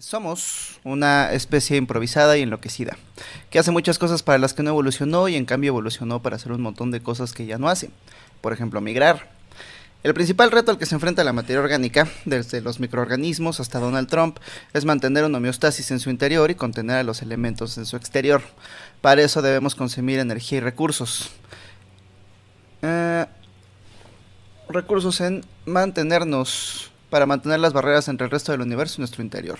somos una especie improvisada y enloquecida, que hace muchas cosas para las que no evolucionó y en cambio evolucionó para hacer un montón de cosas que ya no hace, por ejemplo migrar. El principal reto al que se enfrenta la materia orgánica, desde los microorganismos hasta Donald Trump, es mantener una homeostasis en su interior y contener a los elementos en su exterior. Para eso debemos consumir energía y recursos recursos en mantenernos para mantener las barreras entre el resto del universo y nuestro interior.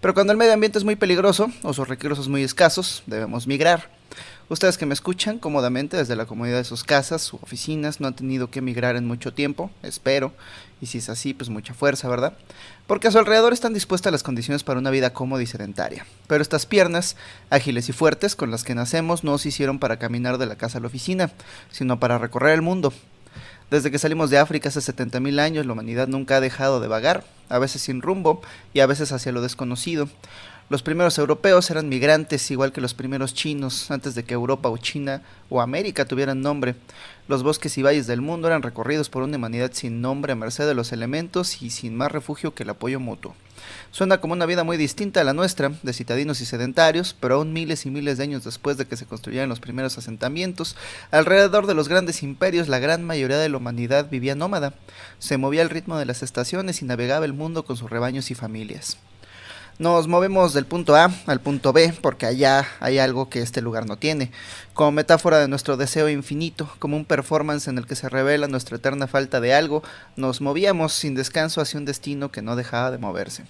Pero cuando el medio ambiente es muy peligroso o sus recursos muy escasos, debemos migrar. Ustedes que me escuchan cómodamente desde la comodidad de sus casas u oficinas no han tenido que migrar en mucho tiempo, espero, y si es así, pues mucha fuerza, ¿verdad? Porque a su alrededor están dispuestas las condiciones para una vida cómoda y sedentaria. Pero estas piernas, ágiles y fuertes, con las que nacemos, no se hicieron para caminar de la casa a la oficina, sino para recorrer el mundo, desde que salimos de África hace 70.000 años, la humanidad nunca ha dejado de vagar, a veces sin rumbo y a veces hacia lo desconocido. Los primeros europeos eran migrantes, igual que los primeros chinos, antes de que Europa o China o América tuvieran nombre. Los bosques y valles del mundo eran recorridos por una humanidad sin nombre a merced de los elementos y sin más refugio que el apoyo mutuo. Suena como una vida muy distinta a la nuestra, de citadinos y sedentarios, pero aún miles y miles de años después de que se construyeran los primeros asentamientos, alrededor de los grandes imperios la gran mayoría de la humanidad vivía nómada, se movía al ritmo de las estaciones y navegaba el mundo con sus rebaños y familias. Nos movemos del punto A al punto B porque allá hay algo que este lugar no tiene, como metáfora de nuestro deseo infinito, como un performance en el que se revela nuestra eterna falta de algo, nos movíamos sin descanso hacia un destino que no dejaba de moverse.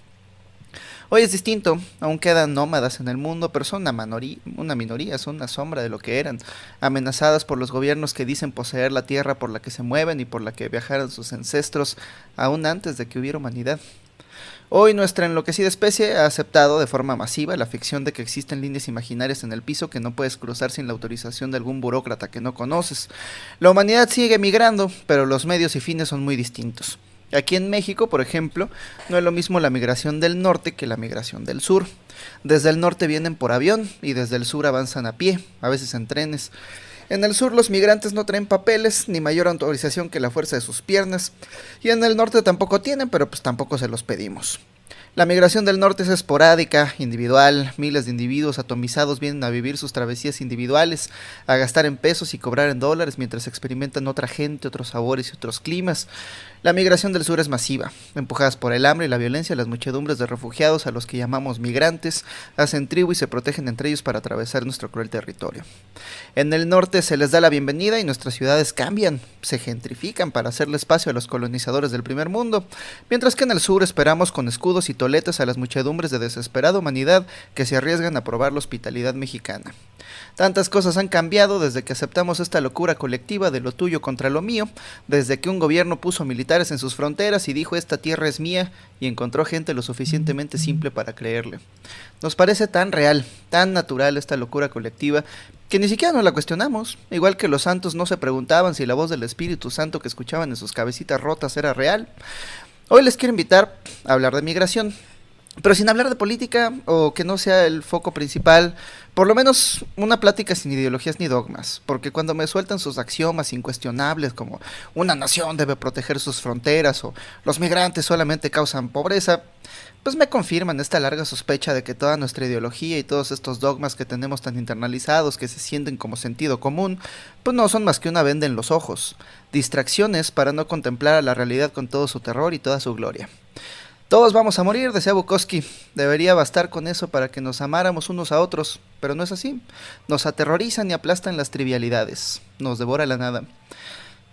Hoy es distinto, aún quedan nómadas en el mundo, pero son una, minoría, son una sombra de lo que eran, amenazadas por los gobiernos que dicen poseer la tierra por la que se mueven y por la que viajaron sus ancestros aún antes de que hubiera humanidad. Hoy nuestra enloquecida especie ha aceptado de forma masiva la ficción de que existen líneas imaginarias en el piso que no puedes cruzar sin la autorización de algún burócrata que no conoces. La humanidad sigue migrando, pero los medios y fines son muy distintos. Aquí en México, por ejemplo, no es lo mismo la migración del norte que la migración del sur. Desde el norte vienen por avión y desde el sur avanzan a pie, a veces en trenes. En el sur los migrantes no traen papeles ni mayor autorización que la fuerza de sus piernas. Y en el norte tampoco tienen, pero pues tampoco se los pedimos. La migración del norte es esporádica, individual. Miles de individuos atomizados vienen a vivir sus travesías individuales, a gastar en pesos y cobrar en dólares mientras experimentan otra gente, otros sabores y otros climas. La migración del sur es masiva. Empujadas por el hambre y la violencia, las muchedumbres de refugiados, a los que llamamos migrantes, hacen tribu y se protegen entre ellos para atravesar nuestro cruel territorio. En el norte se les da la bienvenida y nuestras ciudades cambian, se gentrifican para hacerle espacio a los colonizadores del primer mundo, mientras que en el sur esperamos con escudos y a las muchedumbres de desesperada humanidad que se arriesgan a probar la hospitalidad mexicana. Tantas cosas han cambiado desde que aceptamos esta locura colectiva de lo tuyo contra lo mío, desde que un gobierno puso militares en sus fronteras y dijo esta tierra es mía y encontró gente lo suficientemente simple para creerle. Nos parece tan real, tan natural esta locura colectiva que ni siquiera nos la cuestionamos, igual que los santos no se preguntaban si la voz del Espíritu Santo que escuchaban en sus cabecitas rotas era real. Hoy les quiero invitar a hablar de migración. Pero sin hablar de política o que no sea el foco principal, por lo menos una plática sin ideologías ni dogmas, porque cuando me sueltan sus axiomas incuestionables como una nación debe proteger sus fronteras o los migrantes solamente causan pobreza, pues me confirman esta larga sospecha de que toda nuestra ideología y todos estos dogmas que tenemos tan internalizados que se sienten como sentido común, pues no son más que una venda en los ojos, distracciones para no contemplar a la realidad con todo su terror y toda su gloria. Todos vamos a morir, decía Bukowski. Debería bastar con eso para que nos amáramos unos a otros, pero no es así. Nos aterrorizan y aplastan las trivialidades. Nos devora la nada.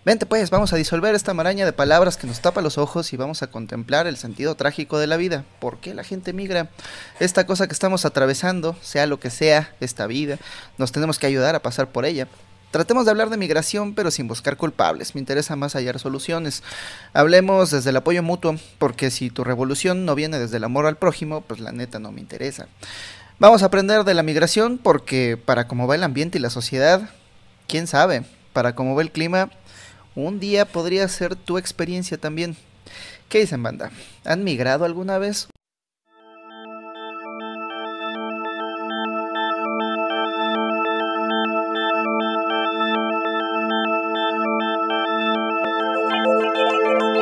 Vente pues, vamos a disolver esta maraña de palabras que nos tapa los ojos y vamos a contemplar el sentido trágico de la vida. ¿Por qué la gente migra? Esta cosa que estamos atravesando, sea lo que sea, esta vida, nos tenemos que ayudar a pasar por ella. Tratemos de hablar de migración, pero sin buscar culpables. Me interesa más hallar soluciones. Hablemos desde el apoyo mutuo, porque si tu revolución no viene desde el amor al prójimo, pues la neta no me interesa. Vamos a aprender de la migración, porque para cómo va el ambiente y la sociedad, quién sabe, para cómo va el clima, un día podría ser tu experiencia también. ¿Qué dicen, banda? ¿Han migrado alguna vez? Música